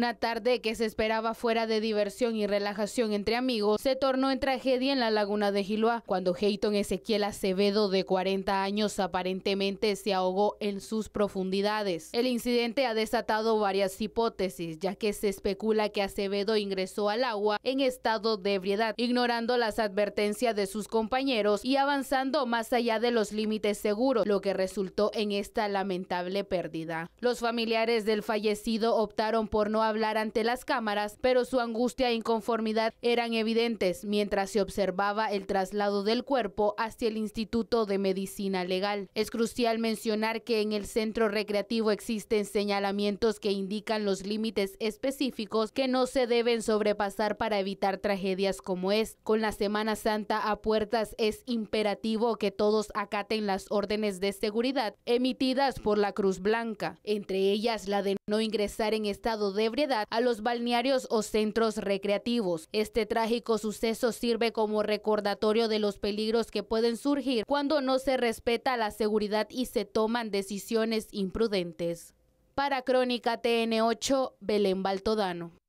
Una tarde que se esperaba fuera de diversión y relajación entre amigos se tornó en tragedia en la laguna de Giloa cuando Hayton Ezequiel Acevedo de 40 años aparentemente se ahogó en sus profundidades. El incidente ha desatado varias hipótesis ya que se especula que Acevedo ingresó al agua en estado de ebriedad, ignorando las advertencias de sus compañeros y avanzando más allá de los límites seguros, lo que resultó en esta lamentable pérdida. Los familiares del fallecido optaron por no hablar ante las cámaras, pero su angustia e inconformidad eran evidentes mientras se observaba el traslado del cuerpo hacia el Instituto de Medicina Legal. Es crucial mencionar que en el centro recreativo existen señalamientos que indican los límites específicos que no se deben sobrepasar para evitar tragedias como es. Con la Semana Santa a puertas es imperativo que todos acaten las órdenes de seguridad emitidas por la Cruz Blanca, entre ellas la de no ingresar en estado de a los balnearios o centros recreativos. Este trágico suceso sirve como recordatorio de los peligros que pueden surgir cuando no se respeta la seguridad y se toman decisiones imprudentes. Para Crónica TN8, Belén Baltodano.